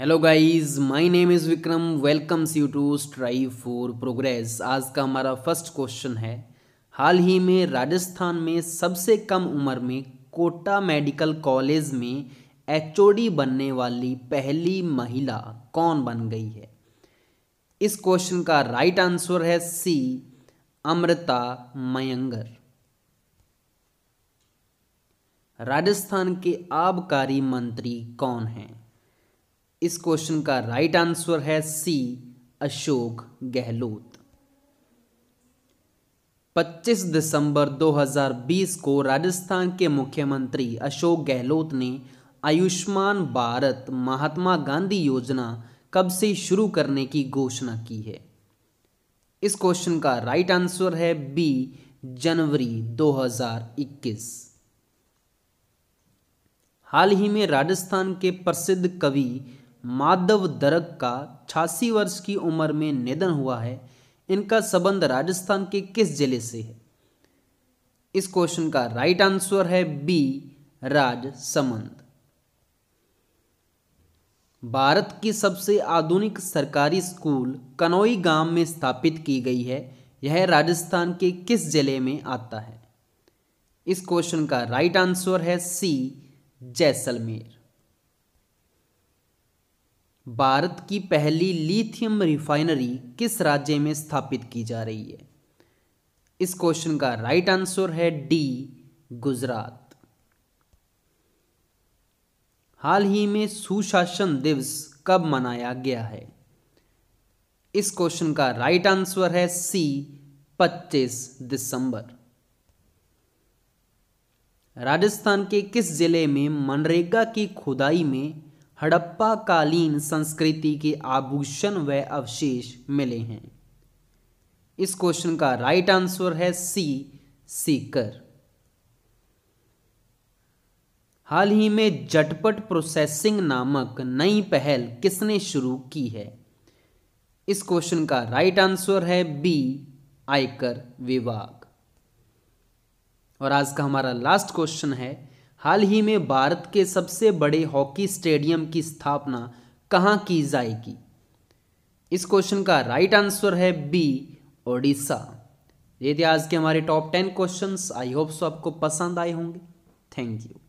hello guys my name is Vikram welcomes you to Strive for Progress आज का हमारा first question है हाल ही में राजस्थान में सबसे कम उम्र में कोटा मेडिकल कॉलेज में एच बनने वाली पहली महिला कौन बन गई है इस क्वेश्चन का राइट आंसर है सी अमृता मयंगर राजस्थान के आबकारी मंत्री कौन हैं इस क्वेश्चन का राइट आंसर है सी अशोक गहलोत 25 दिसंबर 2020 को राजस्थान के मुख्यमंत्री अशोक गहलोत ने आयुष्मान भारत महात्मा गांधी योजना कब से शुरू करने की घोषणा की है इस क्वेश्चन का राइट आंसर है बी जनवरी 2021 हाल ही में राजस्थान के प्रसिद्ध कवि माधव दरग का छासी वर्ष की उम्र में निधन हुआ है इनका संबंध राजस्थान के किस जिले से है इस क्वेश्चन का राइट आंसर है बी राज संबंध भारत की सबसे आधुनिक सरकारी स्कूल कनौई गांव में स्थापित की गई है यह राजस्थान के किस जिले में आता है इस क्वेश्चन का राइट आंसर है सी जैसलमेर भारत की पहली लिथियम रिफाइनरी किस राज्य में स्थापित की जा रही है इस क्वेश्चन का राइट आंसर है डी गुजरात हाल ही में सुशासन दिवस कब मनाया गया है इस क्वेश्चन का राइट आंसर है सी 25 दिसंबर राजस्थान के किस जिले में मनरेगा की खुदाई में हड़प्पाकालीन संस्कृति के आभूषण व अवशेष मिले हैं इस क्वेश्चन का राइट आंसर है सी सीकर हाल ही में झटपट प्रोसेसिंग नामक नई पहल किसने शुरू की है इस क्वेश्चन का राइट आंसर है बी आयकर विभाग और आज का हमारा लास्ट क्वेश्चन है हाल ही में भारत के सबसे बड़े हॉकी स्टेडियम की स्थापना कहाँ की जाएगी इस क्वेश्चन का राइट आंसर है बी ओडिशा ये थे आज के हमारे top ten questions I hope so आपको पसंद आए होंगे थैंक यू